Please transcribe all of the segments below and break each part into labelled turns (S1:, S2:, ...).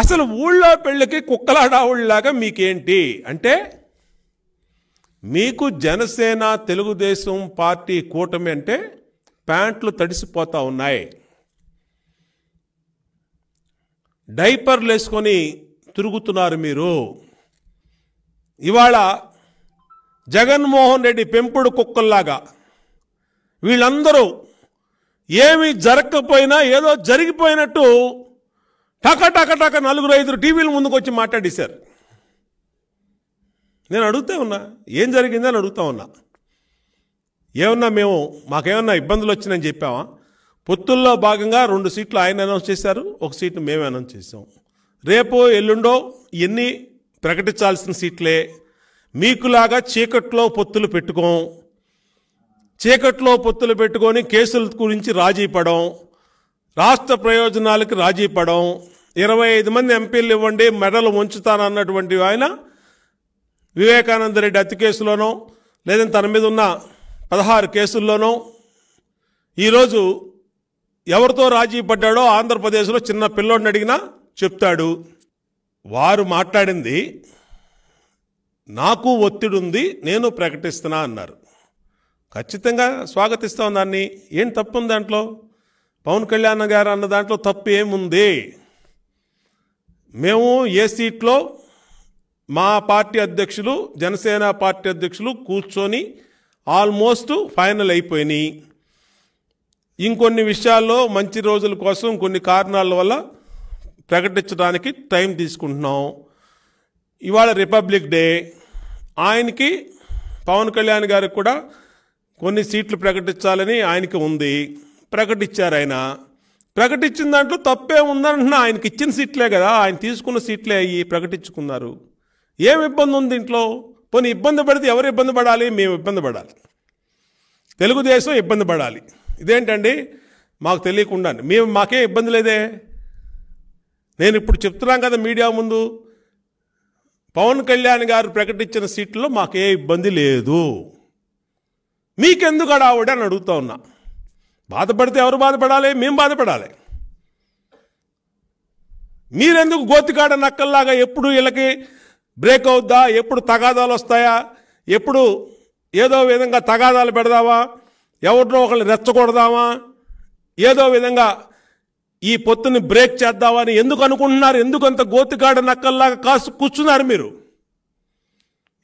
S1: అసలు ఊళ్ళో పెళ్ళికి కుక్కలాడావుళ్ళలాగా మీకేంటి అంటే మీకు జనసేన తెలుగుదేశం పార్టీ కూటమి అంటే ప్యాంట్లు తడిసిపోతూ ఉన్నాయి డైపర్లు వేసుకొని తిరుగుతున్నారు మీరు ఇవాళ జగన్మోహన్ రెడ్డి పెంపుడు కుక్కల్లాగా వీళ్ళందరూ ఏమి జరగకపోయినా ఏదో జరిగిపోయినట్టు టక టక టక నలుగురు ఐదు టీవీల ముందుకు వచ్చి మాట్లాడేశారు నేను అడుగుతా ఉన్నా ఏం జరిగిందని అడుగుతా ఉన్నా ఏమన్నా మేము మాకేమన్నా ఇబ్బందులు వచ్చినాయని చెప్పామా పొత్తుల్లో భాగంగా రెండు సీట్లు ఆయన అనౌన్స్ చేశారు ఒక సీట్ను మేము అనౌన్స్ చేసాం రేపు ఎల్లుండో ఎన్ని ప్రకటించాల్సిన సీట్లే మీకులాగా చీకట్లో పొత్తులు పెట్టుకోం చీకట్లో పొత్తులు పెట్టుకొని కేసుల గురించి రాజీ పడం రాష్ట్ర ప్రయోజనాలకు రాజీ పడం ఇరవై ఐదు మంది ఎంపీలు ఇవ్వండి మెడలు ఉంచుతానన్నటువంటి ఆయన వివేకానంద రెడ్డి హత్య కేసులోనో లేదంటే తన మీద ఉన్న పదహారు కేసుల్లోనో ఈరోజు ఎవరితో రాజీ పడ్డాడో ఆంధ్రప్రదేశ్లో చిన్న పిల్లోడిని అడిగినా చెప్తాడు వారు మాట్లాడింది నాకు ఒత్తిడి ఉంది నేను ప్రకటిస్తున్నా అన్నారు ఖచ్చితంగా స్వాగతిస్తాం దాన్ని ఏం తప్పుంది దాంట్లో పవన్ కళ్యాణ్ గారు అన్న దాంట్లో తప్పు ఏముంది మేము ఏ సీట్లో మా పార్టీ అధ్యక్షులు జనసేన పార్టీ అధ్యక్షులు కూర్చొని ఆల్మోస్ట్ ఫైనల్ అయిపోయినాయి ఇంకొన్ని విషయాల్లో మంచి రోజుల కోసం కొన్ని కారణాల వల్ల ప్రకటించడానికి టైం తీసుకుంటున్నాం ఇవాళ రిపబ్లిక్ డే ఆయనకి పవన్ కళ్యాణ్ గారికి కూడా కొన్ని సీట్లు ప్రకటించాలని ఆయనకి ఉంది ప్రకటించారు ఆయన ప్రకటించిన దాంట్లో తప్పే ఉందంటున్నా ఆయనకి ఇచ్చిన సీట్లే కదా ఆయన తీసుకున్న సీట్లే అయ్యి ప్రకటించుకున్నారు ఏమి ఇబ్బంది ఉంది ఇంట్లో పోనీ ఇబ్బంది పడితే ఎవరు ఇబ్బంది పడాలి మేము ఇబ్బంది పడాలి తెలుగుదేశం ఇబ్బంది పడాలి ఇదేంటండి మాకు తెలియకుండా మేము మాకే ఇబ్బంది లేదే నేను ఇప్పుడు చెప్తున్నాను కదా మీడియా ముందు పవన్ కళ్యాణ్ గారు ప్రకటించిన సీట్లో మాకే ఇబ్బంది లేదు మీకెందుకు ఆవిడ అని అడుగుతా ఉన్నా బాధపడితే ఎవరు బాధపడాలి మేము బాధపడాలి మీరెందుకు గోతికాడ నక్కల్లాగా ఎప్పుడు వీళ్ళకి బ్రేక్ అవుద్దా ఎప్పుడు తగాదాలు వస్తాయా ఎప్పుడు ఏదో విధంగా తగాదాలు పెడదామా ఎవరినో ఒకళ్ళు రెచ్చకూడదామా ఏదో విధంగా ఈ పొత్తుని బ్రేక్ చేద్దామని ఎందుకు అనుకుంటున్నారు ఎందుకు అంత గోతికాడ నక్కల్లాగా కాసు కూర్చున్నారు మీరు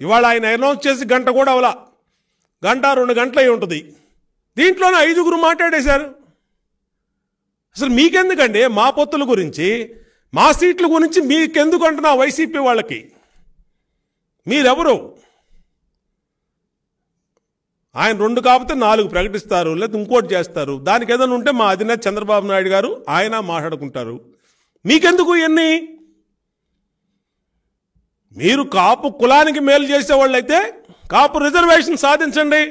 S1: ఇవాళ ఆయన అనౌన్స్ చేసి గంట కూడా అవలా గంట రెండు గంటలు అయి ఉంటుంది దీంట్లోనే ఐదుగురు మాట్లాడేశారు అసలు మీకెందుకండి మా పొత్తుల గురించి మా సీట్ల గురించి మీకెందుకు అంటున్నా వైసీపీ వాళ్ళకి మీరెవరు ఆయన రెండు కాకపోతే నాలుగు ప్రకటిస్తారు లేదా ఇంకోటి చేస్తారు దానికి ఏదైనా ఉంటే మా అధినేత చంద్రబాబు నాయుడు గారు ఆయన మాట్లాడుకుంటారు మీకెందుకు ఇవన్నీ మీరు కాపు కులానికి మేలు చేసేవాళ్ళైతే కాపు రిజర్వేషన్ సాధించండి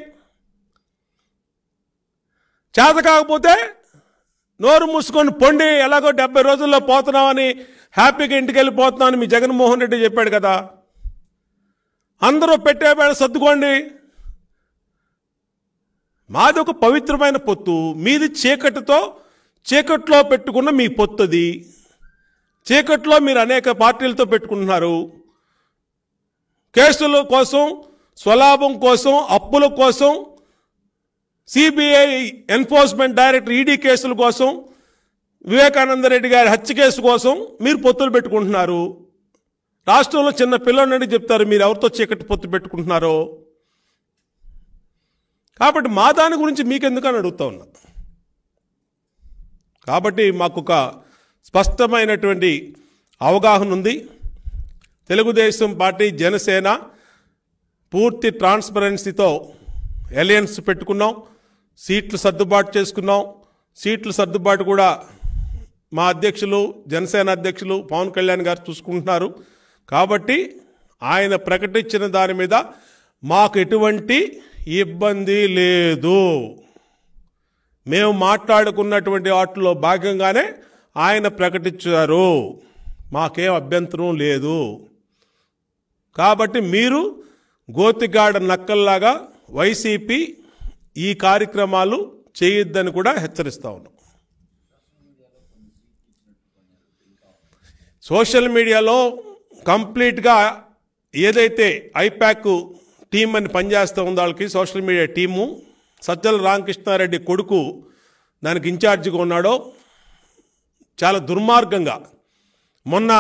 S1: చేత కాకపోతే నోరు మూసుకొని పొండి ఎలాగో డెబ్బై రోజుల్లో పోతున్నామని హ్యాపీగా ఇంటికి వెళ్ళిపోతున్నామని మీ జగన్మోహన్ రెడ్డి చెప్పాడు కదా అందరూ పెట్టేబేడ సర్దుకోండి మాది ఒక పవిత్రమైన పొత్తు మీది చీకటితో చీకట్లో పెట్టుకున్న మీ పొత్తుది చీకట్లో మీరు అనేక పార్టీలతో పెట్టుకుంటున్నారు కేసుల కోసం స్వలాభం కోసం అప్పుల కోసం సిబిఐ ఎన్ఫోర్స్మెంట్ డైరెక్టర్ ఈడీ కేసుల కోసం వివేకానందరెడ్డి గారి హత్య కేసు కోసం మీరు పొత్తులు పెట్టుకుంటున్నారు రాష్ట్రంలో చిన్న పిల్లలండి చెప్తారు మీరు ఎవరితో చీకటి పొత్తు పెట్టుకుంటున్నారో కాబట్టి మా దాని గురించి మీకెందుకని అడుగుతా ఉన్నా కాబట్టి మాకు ఒక స్పష్టమైనటువంటి అవగాహన ఉంది తెలుగుదేశం పార్టీ జనసేన పూర్తి ట్రాన్స్పరెన్సీతో ఎలియన్స్ పెట్టుకున్నాం సీట్లు సర్దుబాటు చేసుకున్నాం సీట్లు సర్దుబాటు కూడా మా అధ్యక్షులు జనసేన అధ్యక్షులు పవన్ కళ్యాణ్ గారు చూసుకుంటున్నారు కాబట్టి ఆయన ప్రకటించిన దాని మీద మాకు ఎటువంటి ఇబ్బంది లేదు మేము మాట్లాడుకున్నటువంటి వాటిలో భాగంగానే ఆయన ప్రకటించారు మాకేం అభ్యంతరం లేదు కాబట్టి మీరు గోతిగాడ నక్కల్లాగా వైసీపీ ఈ కార్యక్రమాలు చేయొద్దని కూడా హెచ్చరిస్తా ఉన్నాం సోషల్ మీడియాలో కంప్లీట్గా ఏదైతే ఐప్యాక్ టీం అని పనిచేస్తూ ఉందో వాళ్ళకి social media team Sajjala Ramakrishna Reddy కొడుకు దానికి ఇన్ఛార్జిగా ఉన్నాడో చాలా దుర్మార్గంగా మొన్న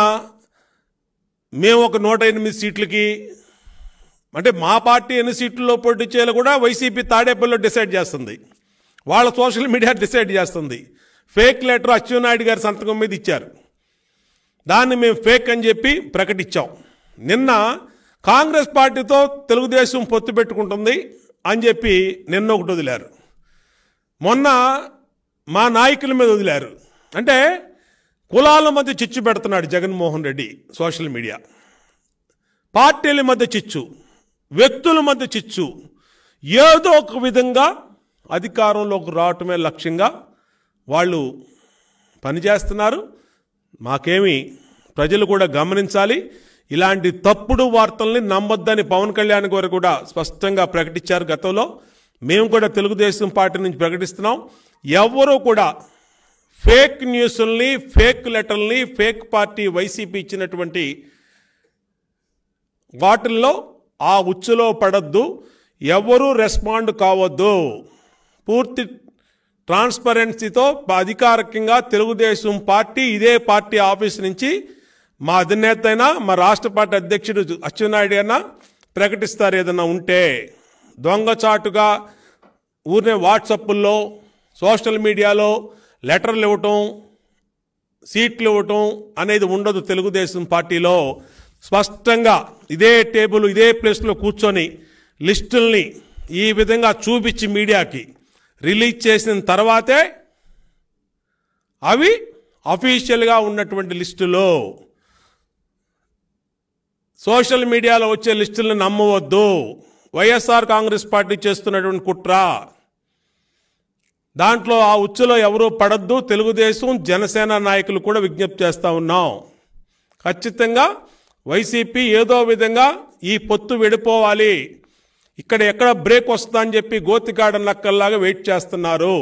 S1: మేము ఒక నూట ఎనిమిది సీట్లకి అంటే మా పార్టీ ఎన్ని సీట్లలో పోటీ చేయాలి కూడా వైసీపీ తాడేపల్లిలో డిసైడ్ చేస్తుంది వాళ్ళ సోషల్ మీడియా డిసైడ్ చేస్తుంది ఫేక్ లెటర్ అచ్చెన్నాయుడు గారి సంతకం మీద ఇచ్చారు దాన్ని మేము ఫేక్ అని చెప్పి ప్రకటించాం నిన్న కాంగ్రెస్ పార్టీతో తెలుగుదేశం పొత్తు పెట్టుకుంటుంది అని చెప్పి నిన్న ఒకటి వదిలారు మొన్న మా నాయకుల మీద వదిలారు అంటే కులాల మధ్య చిచ్చు పెడుతున్నాడు జగన్మోహన్ రెడ్డి సోషల్ మీడియా పార్టీల మధ్య చిచ్చు వ్యక్తుల మధ్య చిచ్చు ఏదో ఒక విధంగా అధికారంలోకి రావటమే లక్ష్యంగా వాళ్ళు పనిచేస్తున్నారు మాకేమి ప్రజలు కూడా గమనించాలి ఇలాంటి తప్పుడు వార్తల్ని నమ్మొద్దని పవన్ కళ్యాణ్ గారు కూడా స్పష్టంగా ప్రకటించారు గతంలో మేము కూడా తెలుగుదేశం పార్టీ నుంచి ప్రకటిస్తున్నాం ఎవ్వరూ కూడా ఫేక్ న్యూస్ల్ని ఫేక్ లెటర్ని ఫేక్ పార్టీ వైసీపీ ఇచ్చినటువంటి వాటిల్లో ఆ ఉచ్చులో పడద్దు ఎవరూ రెస్పాండ్ కావద్దు పూర్తి ట్రాన్స్పరెన్సీతో అధికారికంగా తెలుగుదేశం పార్టీ ఇదే పార్టీ ఆఫీస్ నుంచి మా అధినేత అయినా మా రాష్ట్ర పార్టీ అధ్యక్షుడు అచ్చెన్నాయుడు అయినా ప్రకటిస్తారు ఏదన్నా ఉంటే దొంగచాటుగా ఊరినే వాట్సప్పుల్లో సోషల్ మీడియాలో లెటర్లు ఇవ్వటం సీట్లు ఇవ్వటం అనేది ఉండదు తెలుగుదేశం పార్టీలో స్పష్టంగా ఇదే టేబుల్ ఇదే ప్లేస్లో కూర్చొని లిస్టుల్ని ఈ విధంగా చూపించి మీడియాకి రిలీజ్ చేసిన తర్వాతే అవి అఫీషియల్గా ఉన్నటువంటి లిస్టులో సోషల్ మీడియాలో వచ్చే లిస్టులను నమ్మవద్దు వైఎస్ఆర్ కాంగ్రెస్ పార్టీ చేస్తున్నటువంటి కుట్ర దాంట్లో ఆ ఉచ్చులో ఎవరూ పడద్దు తెలుగుదేశం జనసేన నాయకులు కూడా విజ్ఞప్తి చేస్తూ ఉన్నాం ఖచ్చితంగా వైసీపీ ఏదో విధంగా ఈ పొత్తు విడిపోవాలి ఇక్కడ ఎక్కడ బ్రేక్ వస్తుందని చెప్పి గోతిగాడ నక్కల్లాగా వెయిట్ చేస్తున్నారు